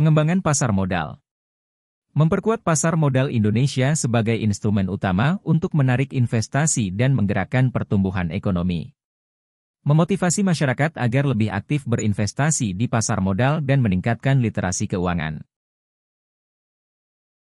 Pengembangan pasar modal Memperkuat pasar modal Indonesia sebagai instrumen utama untuk menarik investasi dan menggerakkan pertumbuhan ekonomi. Memotivasi masyarakat agar lebih aktif berinvestasi di pasar modal dan meningkatkan literasi keuangan.